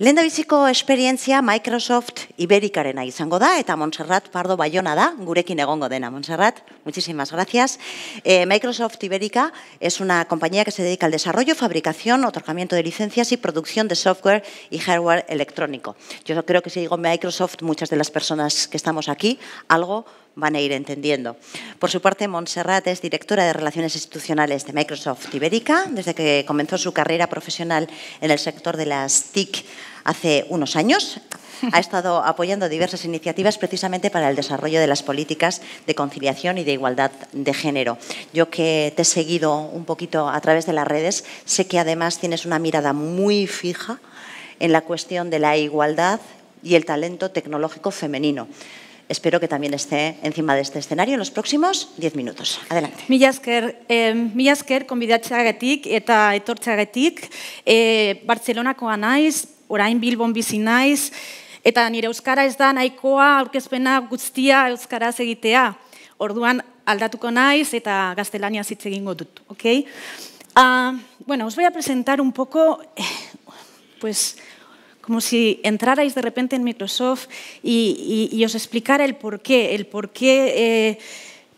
Lehendabiziko Experiencia Microsoft Iberikarena izango da, eta Montserrat Pardo Bayona da, gurekin egongo Montserrat, muchísimas gracias. Eh, Microsoft Ibérica es una compañía que se dedica al desarrollo, fabricación, otorgamiento de licencias y producción de software y hardware electrónico. Yo creo que si digo Microsoft, muchas de las personas que estamos aquí, algo van a ir entendiendo. Por su parte, Montserrat es directora de Relaciones Institucionales de Microsoft Ibérica, desde que comenzó su carrera profesional en el sector de las TIC hace unos años. Ha estado apoyando diversas iniciativas precisamente para el desarrollo de las políticas de conciliación y de igualdad de género. Yo que te he seguido un poquito a través de las redes, sé que además tienes una mirada muy fija en la cuestión de la igualdad y el talento tecnológico femenino. espero que también esté encima de este escenario en los próximos 10 minutos. Adelante. Millasker, eh, Millasker, konbidatxeagetik eta etortxeagetik. Eh, Barcelonakoa naiz, orain Bilbon bizi naiz, eta nire euskara ez da nahikoa aurkezpena guztia euskaraz egitea. Orduan aldatuko naiz eta gaztelania hitz egingo dut, okay? Uh, bueno, os voy a presentar un poco eh, pues como si entrarais de repente en Microsoft y, os explicara el por qué, el por qué eh,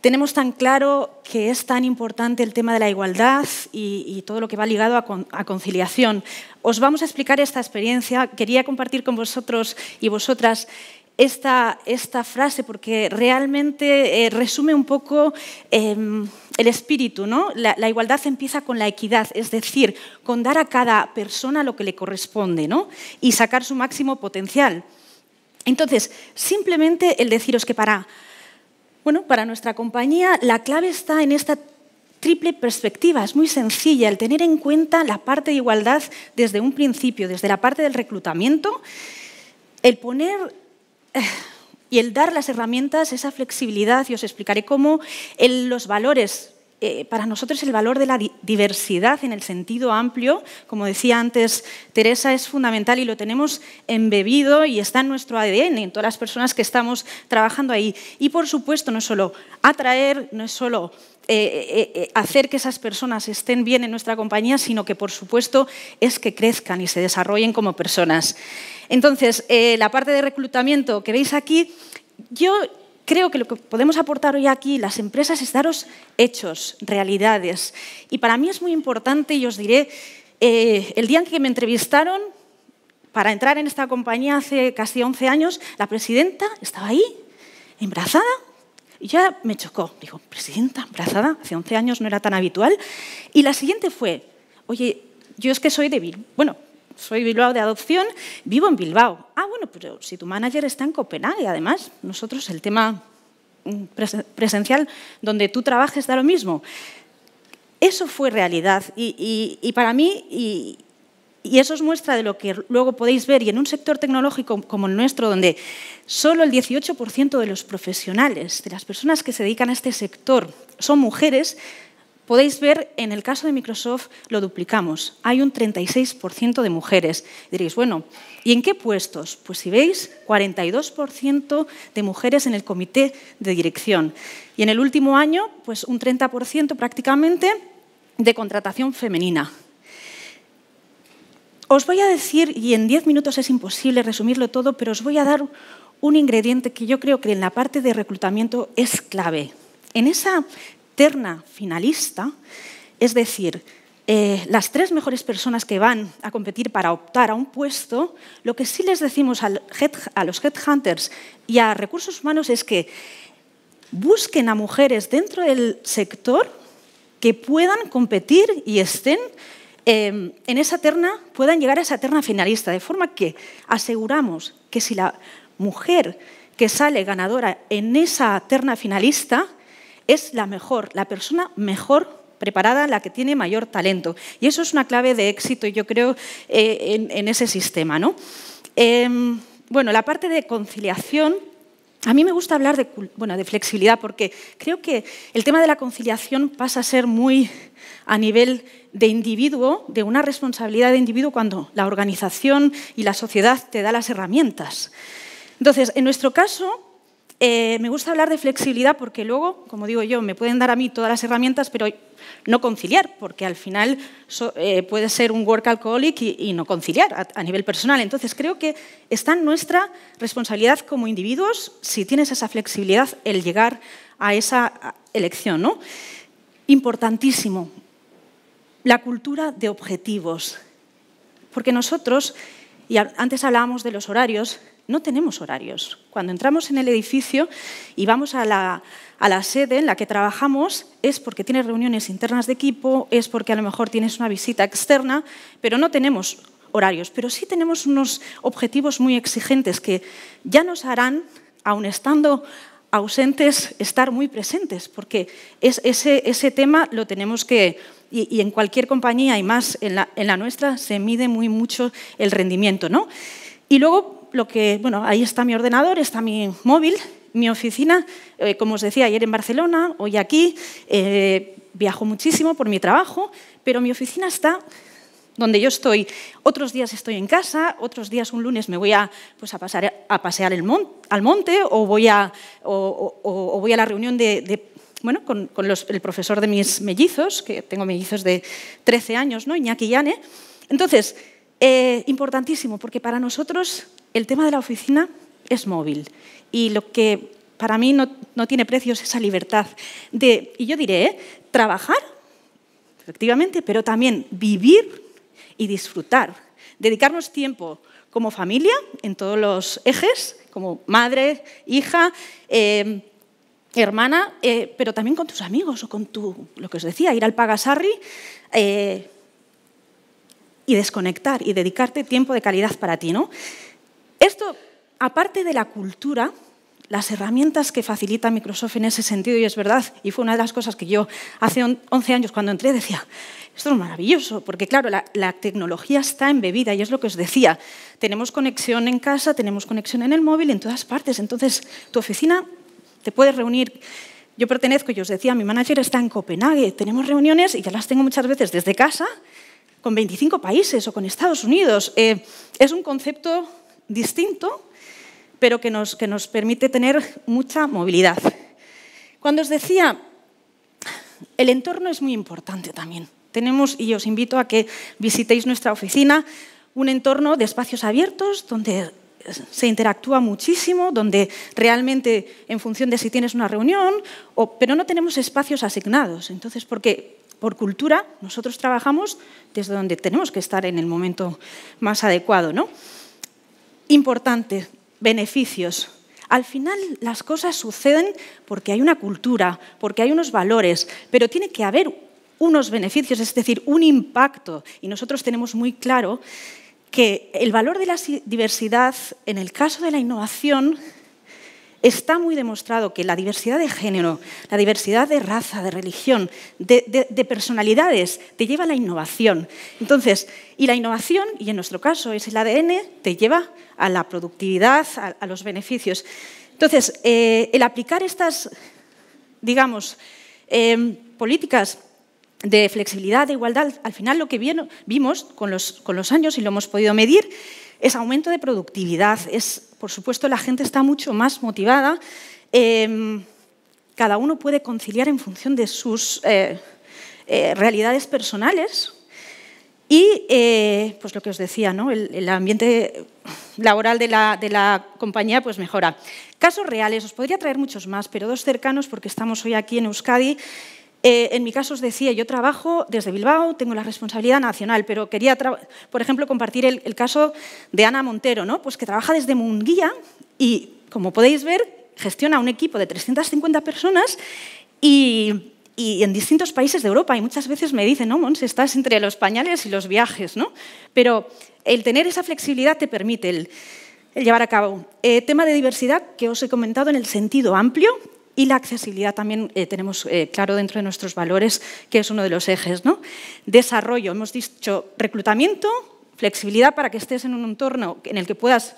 tenemos tan claro que es tan importante el tema de la igualdad y, todo lo que va ligado a, conciliación. Os vamos a explicar esta experiencia. Quería compartir con vosotros y vosotras esta, esta frase porque realmente eh, resume un poco... Em, el espíritu, ¿no? La, igualdad empieza con la equidad, es decir, con dar a cada persona lo que le corresponde, ¿no? Y sacar su máximo potencial. Entonces, simplemente el deciros que para, bueno, para nuestra compañía la clave está en esta triple perspectiva, es muy sencilla, el tener en cuenta la parte de igualdad desde un principio, desde la parte del reclutamiento, el poner eh, y el dar las herramientas, esa flexibilidad, y os explicaré cómo los valores eh, para nosotros el valor de la diversidad en el sentido amplio, como decía antes Teresa, es fundamental y lo tenemos embebido y está en nuestro ADN, en todas las personas que estamos trabajando ahí. Y por supuesto, no es solo atraer, no es solo eh, eh, eh, hacer que esas personas estén bien en nuestra compañía, sino que, por supuesto, es que crezcan y se desarrollen como personas. Entonces, la parte de reclutamiento que veis aquí, yo creo que lo que podemos aportar hoy aquí las empresas es daros hechos, realidades. Y para mí es muy importante, y os diré, el día en que me entrevistaron, para entrar en esta compañía hace casi 11 años, la presidenta estaba ahí, embrazada, y ya me chocó. dijo presidenta, embarazada, hace 11 años no era tan habitual. Y la siguiente fue, oye, yo es que soy de Bilbao, bueno, soy Bilbao de adopción, vivo en Bilbao. Ah, bueno, pero si tu manager está en Copenhague, además, nosotros el tema mm, presencial donde tú trabajes da lo mismo. Eso fue realidad y, para mí, y eso os muestra de lo que luego podéis ver. Y en un sector tecnológico como el nuestro, donde solo el 18% de los profesionales, de las personas que se dedican a este sector, son mujeres, podéis ver en el caso de Microsoft lo duplicamos. Hay un 36% de mujeres. diréis, bueno, ¿y en qué puestos? Pues si veis, 42% de mujeres en el comité de dirección. Y en el último año, pues un 30% prácticamente de contratación femenina. Os voy a decir, y en diez minutos es imposible resumirlo todo, pero os voy a dar un ingrediente que yo creo que en la parte de reclutamiento es clave. En esa terna finalista, es decir, eh, las tres mejores personas que van a competir para optar a un puesto, lo que sí les decimos a los headhunters y a recursos humanos es que busquen a mujeres dentro del sector que puedan competir y estén Em, en esa terna puedan llegar a esa terna finalista, de forma que aseguramos que si la mujer que sale ganadora en esa terna finalista es la mejor, la persona mejor preparada, la que tiene mayor talento. Y eso es una clave de éxito, yo creo, eh, en, ese sistema. Em, bueno, la parte de conciliación a mí me gusta hablar de, bueno, de flexibilidad porque creo que el tema de la conciliación pasa a ser muy a nivel de individuo, de una responsabilidad de individuo cuando la organización y la sociedad te da las herramientas. Entonces, en nuestro caso, eh, me gusta hablar de flexibilidad porque luego, como digo yo, me pueden dar a mí todas las herramientas, pero no conciliar, porque al final eh, puede ser un work alcoholic y, no conciliar a, nivel personal. Entonces creo que está en nuestra responsabilidad como individuos, si tienes esa flexibilidad, el llegar a esa elección. ¿no? Importantísimo, la cultura de objetivos. Porque nosotros, y antes hablábamos de los horarios, no tenemos horarios. Cuando entramos en el edificio y vamos a la, sede en la que trabajamos, es porque tienes reuniones internas de equipo, es porque a lo mejor tienes una visita externa, pero no tenemos horarios. Pero sí tenemos unos objetivos muy exigentes que ya nos harán, aun estando ausentes, estar muy presentes, porque es, ese, ese tema lo tenemos que, y, en cualquier compañía y más en la, en la, nuestra se mide muy mucho el rendimiento. ¿no? Y luego lo que, bueno, ahí está mi ordenador, está mi móvil, mi oficina, eh, como os decía ayer en Barcelona, hoy aquí, eh, viajo muchísimo por mi trabajo, pero mi oficina está donde yo estoy. Otros días estoy en casa, otros días un lunes me voy a, pues, a, pasar, a pasear al monte o voy a, o, voy a la reunión de, bueno, con, el profesor de mis mellizos, que tengo mellizos de 13 años, ¿no? Iñaki Yane. Entonces, eh, importantísimo, porque para nosotros el tema de la oficina es móvil y lo que para mí no, no tiene precio es esa libertad de, y yo diré, ¿eh? trabajar, efectivamente, pero también vivir y disfrutar, dedicarnos tiempo como familia en todos los ejes, como madre, hija, eh, hermana, eh, pero también con tus amigos o con tu, lo que os decía, ir al pagasarri y desconectar y dedicarte tiempo de calidad para ti, ¿no? Esto, aparte de la cultura, las herramientas que facilita Microsoft en ese sentido, y es verdad, y fue una de las cosas que yo hace 11 años cuando entré decía, esto es maravilloso, porque claro, la, tecnología está embebida y es lo que os decía, tenemos conexión en casa, tenemos conexión en el móvil, en todas partes, entonces tu oficina te puede reunir. Yo pertenezco, y os decía, mi manager está en Copenhague, tenemos reuniones y ya las tengo muchas veces desde casa, con 25 países o con Estados Unidos. Eh, es un concepto distinto, pero que nos, que nos permite tener mucha movilidad. Cuando os decía, el entorno es muy importante también. Tenemos, y os invito a que visitéis nuestra oficina, un entorno de espacios abiertos donde se interactúa muchísimo, donde realmente en función de si tienes una reunión, o, pero no tenemos espacios asignados. Entonces, porque por cultura nosotros trabajamos desde donde tenemos que estar en el momento más adecuado, ¿no? Importante, beneficios. Al final las cosas suceden porque hay una cultura, porque hay unos valores, pero tiene que haber unos beneficios, es decir, un impacto. Y nosotros tenemos muy claro que el valor de la diversidad, en el caso de la innovación, está muy demostrado que la diversidad de género, la diversidad de raza, de religión, de, personalidades, te lleva a la innovación. Entonces, y la innovación, y en nuestro caso es el ADN, te lleva a la productividad, a, los beneficios. Entonces, eh, el aplicar estas, digamos, em, políticas de flexibilidad, de igualdad, al final lo que vimos con los años y lo hemos podido medir es aumento de productividad, es, por supuesto, la gente está mucho más motivada. Em, cada uno puede conciliar en función de sus eh, eh, realidades personales. Y, eh, pues lo que os decía, ¿no? el, el ambiente laboral de la, de la, compañía pues mejora. Casos reales, os podría traer muchos más, pero dos cercanos porque estamos hoy aquí en Euskadi. Eh, en mi caso os decía, yo trabajo desde Bilbao, tengo la responsabilidad nacional, pero quería, por ejemplo, compartir el, caso de Ana Montero, ¿no? pues que trabaja desde Munguía y, como podéis ver, gestiona un equipo de 350 personas y, en distintos países de Europa. Y muchas veces me dicen, no, Mons, estás entre los pañales y los viajes, ¿no? Pero el tener esa flexibilidad te permite el, llevar a cabo. Eh, tema de diversidad que os he comentado en el sentido amplio, y la accesibilidad también eh, tenemos eh, claro dentro de nuestros valores, que es uno de los ejes. ¿no? Desarrollo, hemos dicho reclutamiento, flexibilidad para que estés en un entorno en el que puedas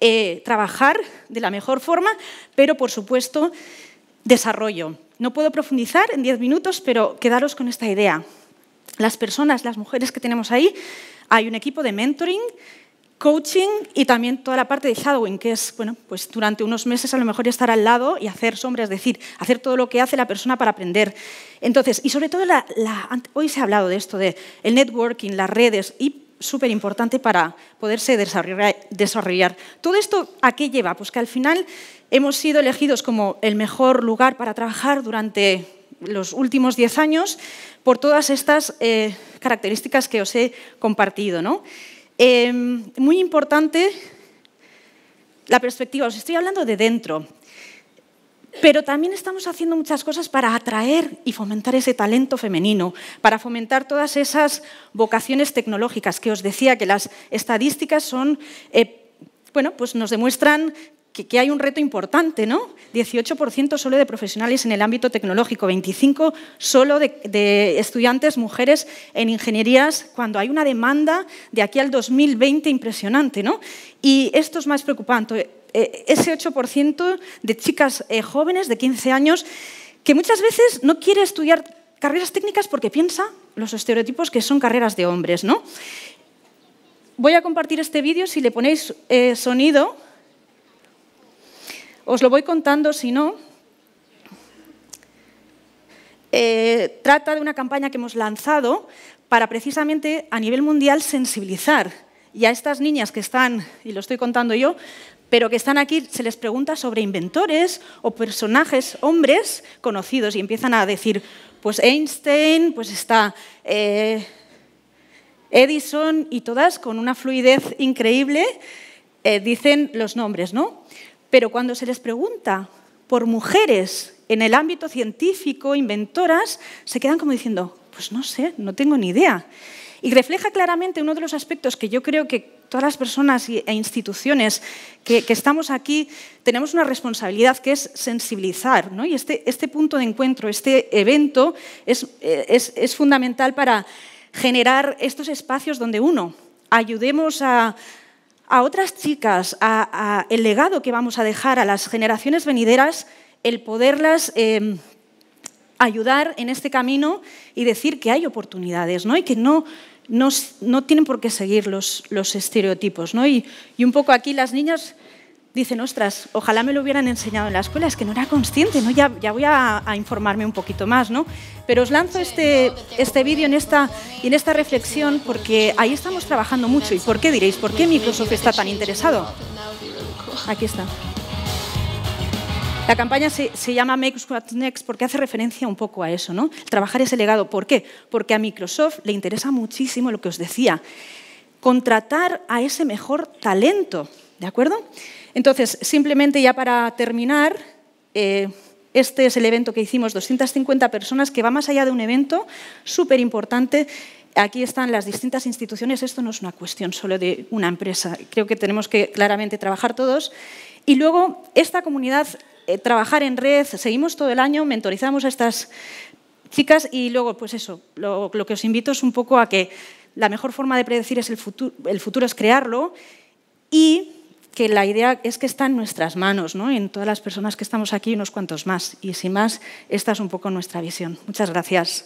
eh, trabajar de la mejor forma, pero por supuesto desarrollo. No puedo profundizar en diez minutos, pero quedaros con esta idea. Las personas, las mujeres que tenemos ahí, hay un equipo de mentoring coaching y también toda la parte de shadowing, que es, bueno, pues durante unos meses a lo mejor estar al lado y hacer sombra, es decir, hacer todo lo que hace la persona para aprender. Entonces, y sobre todo, hoy se ha hablado de esto, de el networking, las redes, y súper importante para poderse desarrollar, desarrollar. ¿Todo esto a qué lleva? Pues que al final hemos sido elegidos como el mejor lugar para trabajar durante los últimos 10 años por todas estas eh, características que os he compartido, ¿no? Em, muy importante la perspectiva, os estoy hablando de dentro, pero también estamos haciendo muchas cosas para atraer y fomentar ese talento femenino, para fomentar todas esas vocaciones tecnológicas que os decía que las estadísticas son, eh, bueno, pues nos demuestran que, hay un reto importante, ¿no? 18% solo de profesionales en el ámbito tecnológico, 25% solo de, estudiantes mujeres en ingenierías, cuando hay una demanda de aquí al 2020 impresionante, ¿no? Y esto es más preocupante, eh, ese 8% de chicas eh, jóvenes de 15 años que muchas veces no quiere estudiar carreras técnicas porque piensa los estereotipos que son carreras de hombres, ¿no? Voy a compartir este vídeo, si le ponéis eh, sonido, os lo voy contando, si no, eh, trata de una campaña que hemos lanzado para precisamente a nivel mundial sensibilizar. Y a estas niñas que están, y lo estoy contando yo, pero que están aquí, se les pregunta sobre inventores o personajes, hombres conocidos, y empiezan a decir, pues Einstein, pues está eh, Edison, y todas con una fluidez increíble eh, dicen los nombres, ¿no? Pero cuando se les pregunta por mujeres en el ámbito científico, inventoras, se quedan como diciendo, pues no sé, no tengo ni idea. Y refleja claramente uno de los aspectos que yo creo que todas las personas e instituciones que, estamos aquí tenemos una responsabilidad que es sensibilizar. ¿no? Y este, este, punto de encuentro, este evento, es, es fundamental para generar estos espacios donde uno ayudemos a, a otras chicas, a, el legado que vamos a dejar a las generaciones venideras, el poderlas em, ayudar en este camino y decir que hay oportunidades, ¿no? Y que no, no, tienen por qué seguir los, estereotipos, ¿no? y un poco aquí las niñas dicen, ostras, ojalá me lo hubieran enseñado en la escuela, es que no era consciente, ¿no? Ya, ya voy a, informarme un poquito más, ¿no? Pero os lanzo este, este vídeo en esta, en esta reflexión porque ahí estamos trabajando mucho. ¿Y por qué diréis? ¿Por qué Microsoft está tan interesado? Aquí está. La campaña se, llama Make Next porque hace referencia un poco a eso, ¿no? Trabajar ese legado. ¿Por qué? Porque a Microsoft le interesa muchísimo lo que os decía, contratar a ese mejor talento ¿De acuerdo? Entonces, simplemente ya para terminar, eh, este es el evento que hicimos, 250 personas, que va más allá de un evento súper importante. Aquí están las distintas instituciones. Esto no es una cuestión solo de una empresa. Creo que tenemos que claramente trabajar todos. Y luego, esta comunidad, eh, trabajar en red, seguimos todo el año, mentorizamos a estas chicas y luego, pues eso, lo, lo que os invito es un poco a que la mejor forma de predecir es el futuro, el futuro es crearlo y que la idea es que está en nuestras manos, ¿no? en todas las personas que estamos aquí y unos cuantos más. Y sin más, esta es un poco nuestra visión. Muchas gracias.